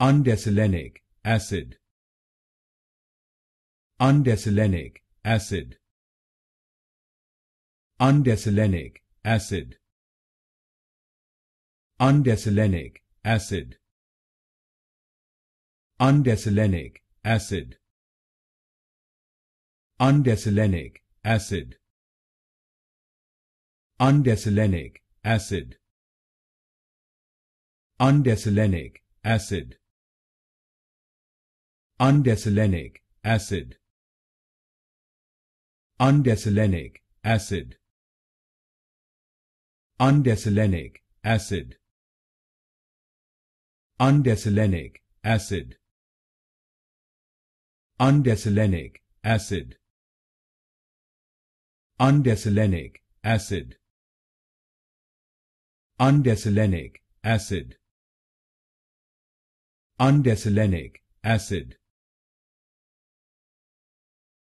undecylenic acid undecylenic acid undecylenic acid undecylenic acid undecylenic acid undecylenic acid undecylenic acid undecylenic acid Undecylenic acid. Undecylenic acid. Undecylenic acid. Undecylenic acid. Undecylenic acid. Undecylenic acid. Undecylenic acid. Undecylenic acid